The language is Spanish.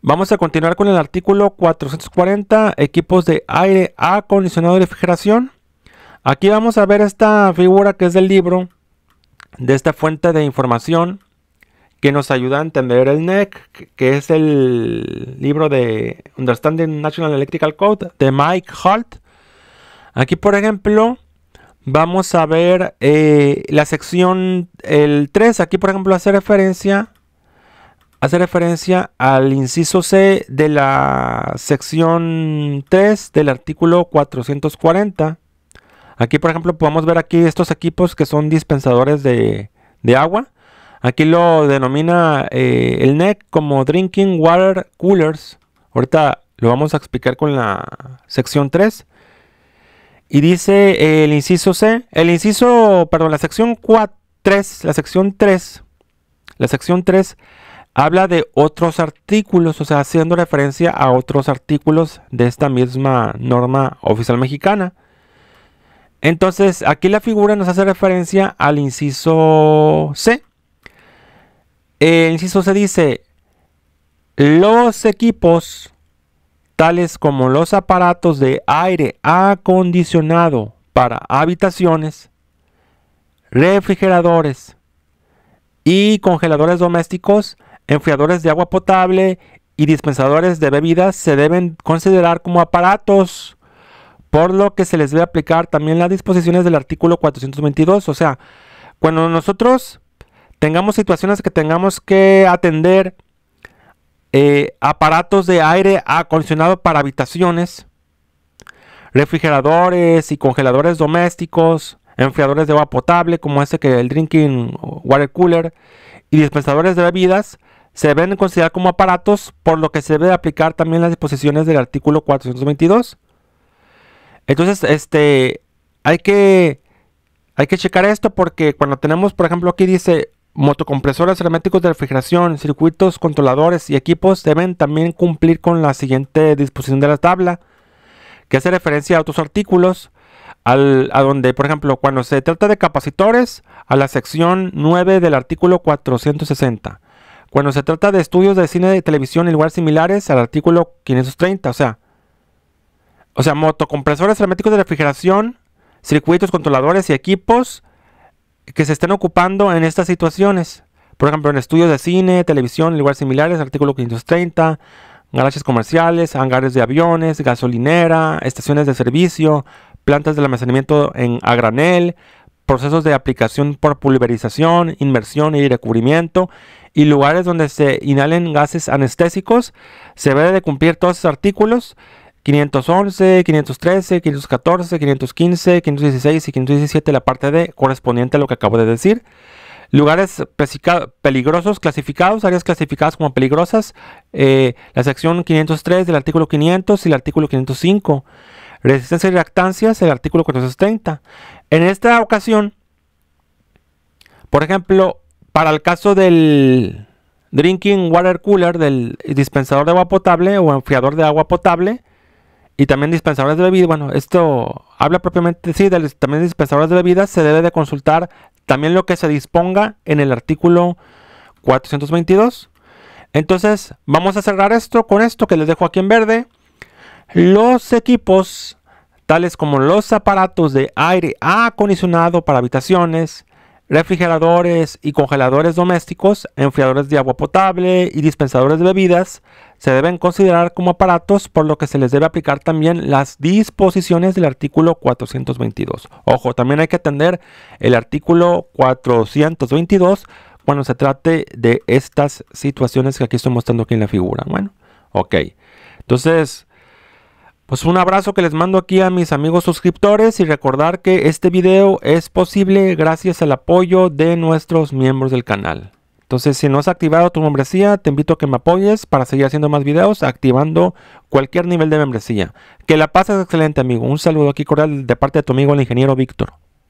Vamos a continuar con el artículo 440, equipos de aire acondicionado y refrigeración. Aquí vamos a ver esta figura que es del libro, de esta fuente de información que nos ayuda a entender el NEC, que es el libro de Understanding National Electrical Code de Mike Holt. Aquí, por ejemplo, vamos a ver eh, la sección el 3. Aquí, por ejemplo, hace referencia hace referencia al inciso C de la sección 3 del artículo 440. Aquí, por ejemplo, podemos ver aquí estos equipos que son dispensadores de, agua. Aquí lo denomina eh, el NEC como Drinking Water Coolers. Ahorita lo vamos a explicar con la sección 3. Y dice el inciso C, el inciso, perdón, la sección 3, la sección 3, la sección 3 habla de otros artículos, o sea, haciendo referencia a otros artículos de esta misma norma oficial mexicana. Entonces, aquí la figura nos hace referencia al inciso C. El inciso C dice, los equipos, tales como los aparatos de aire acondicionado para habitaciones, refrigeradores y congeladores domésticos, enfriadores de agua potable y dispensadores de bebidas se deben considerar como aparatos, por lo que se les debe aplicar también las disposiciones del artículo 422. O sea, cuando nosotros tengamos situaciones que tengamos que atender eh, aparatos de aire acondicionado para habitaciones, refrigeradores y congeladores domésticos, enfriadores de agua potable como este que el drinking water cooler y dispensadores de bebidas, se deben considerar como aparatos, por lo que se debe aplicar también las disposiciones del artículo 422. Entonces, este, hay que, hay que checar esto porque cuando tenemos, por ejemplo, aquí dice motocompresores herméticos de refrigeración, circuitos, controladores y equipos deben también cumplir con la siguiente disposición de la tabla, que hace referencia a otros artículos, a donde, por ejemplo, cuando se trata de capacitores, a la sección 9 del artículo 460. Cuando se trata de estudios de cine de televisión en lugares similares al artículo 530, o sea, o sea, motocompresores herméticos de refrigeración, circuitos, controladores y equipos que se estén ocupando en estas situaciones. Por ejemplo, en estudios de cine, televisión en lugares similares, al artículo 530, garajes comerciales, hangares de aviones, gasolinera, estaciones de servicio, plantas de almacenamiento en a granel, procesos de aplicación por pulverización, inmersión y recubrimiento y lugares donde se inhalen gases anestésicos, se debe de cumplir todos esos artículos 511, 513, 514, 515, 516 y 517, la parte D correspondiente a lo que acabo de decir. Lugares peligrosos clasificados, áreas clasificadas como peligrosas, eh, la sección 503 del artículo 500 y el artículo 505. Resistencia y reactancias, el artículo 430. En esta ocasión, por ejemplo, para el caso del drinking water cooler, del dispensador de agua potable o enfriador de agua potable, y también dispensadores de bebidas, bueno, esto habla propiamente, sí, también dispensadores de bebidas, se debe de consultar también lo que se disponga en el artículo 422. Entonces, vamos a cerrar esto con esto que les dejo aquí en verde. Los equipos tales como los aparatos de aire acondicionado para habitaciones, refrigeradores y congeladores domésticos, enfriadores de agua potable y dispensadores de bebidas, se deben considerar como aparatos por lo que se les debe aplicar también las disposiciones del artículo 422. Ojo, también hay que atender el artículo 422 cuando se trate de estas situaciones que aquí estoy mostrando aquí en la figura. Bueno, ok. Entonces, pues un abrazo que les mando aquí a mis amigos suscriptores y recordar que este video es posible gracias al apoyo de nuestros miembros del canal. Entonces, si no has activado tu membresía, te invito a que me apoyes para seguir haciendo más videos, activando cualquier nivel de membresía. Que la pases excelente, amigo. Un saludo aquí cordial de parte de tu amigo el ingeniero Víctor.